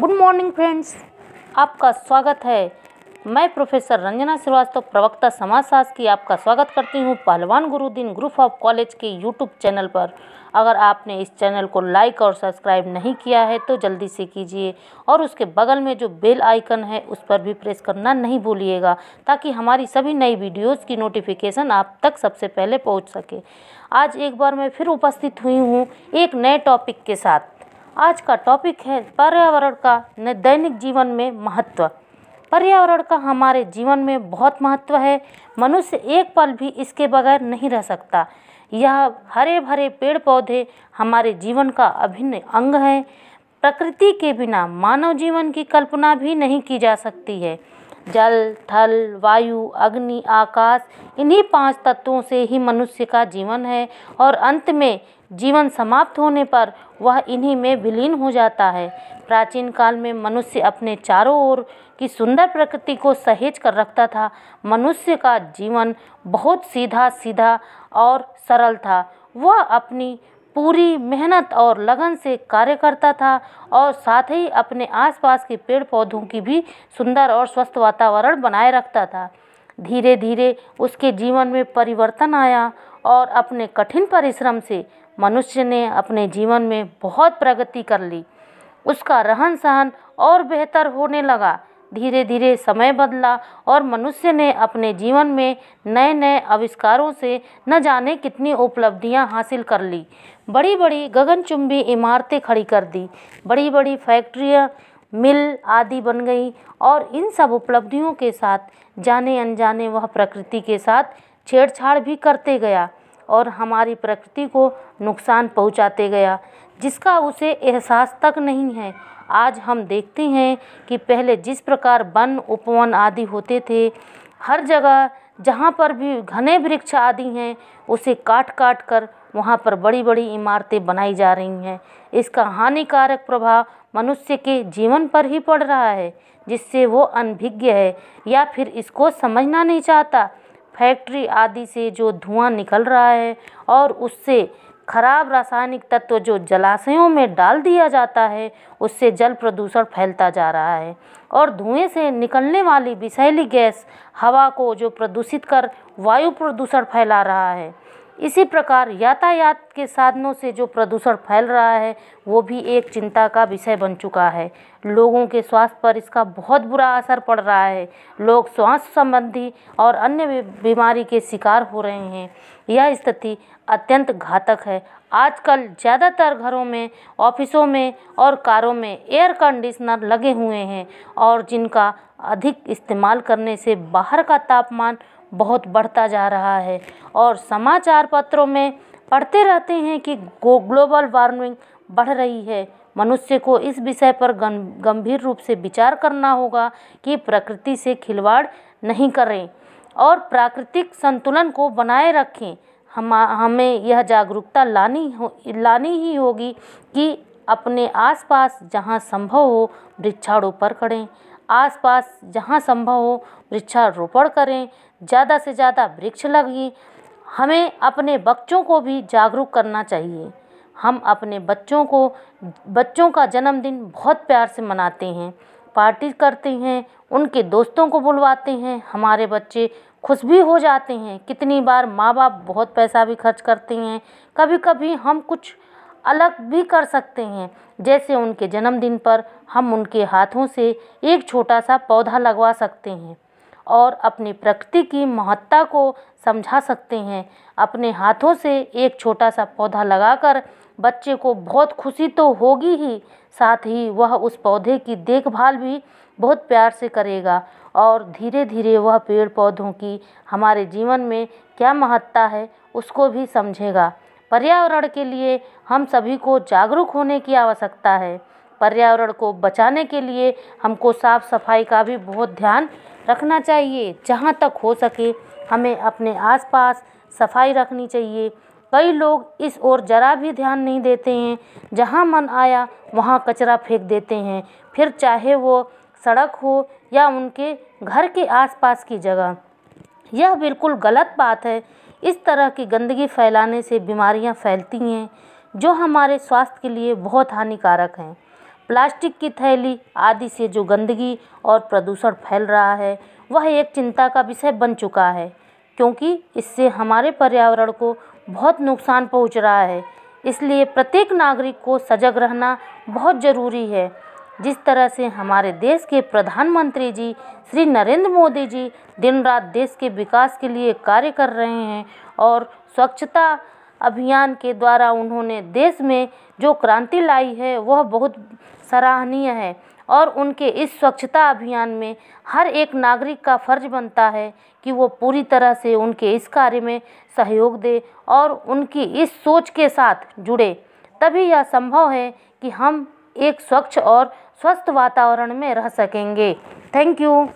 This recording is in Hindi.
गुड मॉर्निंग फ्रेंड्स आपका स्वागत है मैं प्रोफेसर रंजना श्रीवास्तव प्रवक्ता समाजशास्त्र की आपका स्वागत करती हूँ Pahalwan Gurudeen group of college के यूट्यूब चैनल पर अगर आपने इस चैनल को लाइक और सब्सक्राइब नहीं किया है तो जल्दी से कीजिए और उसके बगल में जो बेल आइकन है उस पर भी प्रेस करना नहीं भूलिएगा ताकि हमारी सभी नई वीडियोस की नोटिफिकेशन आप तक सबसे पहले पहुंच सके आज एक बार मैं फिर उपस्थित हुई हूँ एक नए टॉपिक के साथ आज का टॉपिक है पर्यावरण का दैनिक जीवन में महत्व पर्यावरण का हमारे जीवन में बहुत महत्व है मनुष्य एक पल भी इसके बगैर नहीं रह सकता यह हरे भरे पेड़ पौधे हमारे जीवन का अभिन्न अंग है प्रकृति के बिना मानव जीवन की कल्पना भी नहीं की जा सकती है जल थल वायु अग्नि आकाश इन्हीं पाँच तत्वों से ही मनुष्य का जीवन है और अंत में जीवन समाप्त होने पर वह इन्हीं में विलीन हो जाता है प्राचीन काल में मनुष्य अपने चारों ओर की सुंदर प्रकृति को सहेज कर रखता था मनुष्य का जीवन बहुत सीधा सीधा और सरल था वह अपनी पूरी मेहनत और लगन से कार्य करता था और साथ ही अपने आसपास के पेड़ पौधों की भी सुंदर और स्वस्थ वातावरण बनाए रखता था धीरे धीरे उसके जीवन में परिवर्तन आया और अपने कठिन परिश्रम से मनुष्य ने अपने जीवन में बहुत प्रगति कर ली उसका रहन सहन और बेहतर होने लगा धीरे धीरे समय बदला और मनुष्य ने अपने जीवन में नए नए आविष्कारों से न जाने कितनी उपलब्धियां हासिल कर ली बड़ी बड़ी गगनचुंबी इमारतें खड़ी कर दी बड़ी बड़ी फैक्ट्रियाँ मिल आदि बन गई और इन सब उपलब्धियों के साथ जाने अनजाने वह प्रकृति के साथ छेड़छाड़ भी करते गया और हमारी प्रकृति को नुकसान पहुंचाते गया जिसका उसे एहसास तक नहीं है आज हम देखते हैं कि पहले जिस प्रकार वन उपवन आदि होते थे हर जगह जहाँ पर भी घने वृक्ष आदि हैं उसे काट काट कर वहाँ पर बड़ी बड़ी इमारतें बनाई जा रही हैं इसका हानिकारक प्रभाव मनुष्य के जीवन पर ही पड़ रहा है जिससे वो अनभिज्ञ है या फिर इसको समझना नहीं चाहता फैक्ट्री आदि से जो धुआं निकल रहा है और उससे खराब रासायनिक तत्व जो जलाशयों में डाल दिया जाता है उससे जल प्रदूषण फैलता जा रहा है और धुएँ से निकलने वाली विषैली गैस हवा को जो प्रदूषित कर वायु प्रदूषण फैला रहा है इसी प्रकार यातायात के साधनों से जो प्रदूषण फैल रहा है वो भी एक चिंता का विषय बन चुका है लोगों के स्वास्थ्य पर इसका बहुत बुरा असर पड़ रहा है लोग स्वास्थ्य संबंधी और अन्य बीमारी के शिकार हो रहे हैं यह स्थिति अत्यंत घातक है आजकल ज़्यादातर घरों में ऑफिसों में और कारों में एयर कंडीशनर लगे हुए हैं और जिनका अधिक इस्तेमाल करने से बाहर का तापमान बहुत बढ़ता जा रहा है और समाचार पत्रों में पढ़ते रहते हैं कि ग्लोबल वार्मिंग बढ़ रही है मनुष्य को इस विषय पर गंभीर रूप से विचार करना होगा कि प्रकृति से खिलवाड़ नहीं करें और प्राकृतिक संतुलन को बनाए रखें हम हमें यह जागरूकता लानी हो लानी ही होगी कि अपने आसपास जहाँ संभव हो वृक्षारोपण करें आसपास जहाँ संभव हो वृक्षारोपण करें ज़्यादा से ज़्यादा वृक्ष लगे हमें अपने बच्चों को भी जागरूक करना चाहिए हम अपने बच्चों को बच्चों का जन्मदिन बहुत प्यार से मनाते हैं पार्टी करते हैं उनके दोस्तों को बुलवाते हैं हमारे बच्चे खुश भी हो जाते हैं कितनी बार माँ बाप बहुत पैसा भी खर्च करते हैं कभी कभी हम कुछ अलग भी कर सकते हैं जैसे उनके जन्मदिन पर हम उनके हाथों से एक छोटा सा पौधा लगवा सकते हैं और अपनी प्रकृति की महत्ता को समझा सकते हैं अपने हाथों से एक छोटा सा पौधा लगा कर बच्चे को बहुत खुशी तो होगी ही साथ ही वह उस पौधे की देखभाल भी बहुत प्यार से करेगा और धीरे धीरे वह पेड़ पौधों की हमारे जीवन में क्या महत्ता है उसको भी समझेगा पर्यावरण के लिए हम सभी को जागरूक होने की आवश्यकता है पर्यावरण को बचाने के लिए हमको साफ़ सफाई का भी बहुत ध्यान रखना चाहिए जहाँ तक हो सके हमें अपने आसपास सफाई रखनी चाहिए कई लोग इस ओर ज़रा भी ध्यान नहीं देते हैं जहाँ मन आया वहाँ कचरा फेंक देते हैं फिर चाहे वो सड़क हो या उनके घर के आसपास की जगह यह बिल्कुल गलत बात है इस तरह की गंदगी फैलाने से बीमारियाँ फैलती हैं जो हमारे स्वास्थ्य के लिए बहुत हानिकारक हैं प्लास्टिक की थैली आदि से जो गंदगी और प्रदूषण फैल रहा है वह एक चिंता का विषय बन चुका है क्योंकि इससे हमारे पर्यावरण को बहुत नुकसान पहुँच रहा है इसलिए प्रत्येक नागरिक को सजग रहना बहुत ज़रूरी है जिस तरह से हमारे देश के प्रधानमंत्री जी श्री नरेंद्र मोदी जी दिन रात देश के विकास के लिए कार्य कर रहे हैं और स्वच्छता अभियान के द्वारा उन्होंने देश में जो क्रांति लाई है वह बहुत सराहनीय है और उनके इस स्वच्छता अभियान में हर एक नागरिक का फर्ज बनता है कि वो पूरी तरह से उनके इस कार्य में सहयोग दे और उनकी इस सोच के साथ जुड़े तभी यह संभव है कि हम एक स्वच्छ और स्वस्थ वातावरण में रह सकेंगे थैंक यू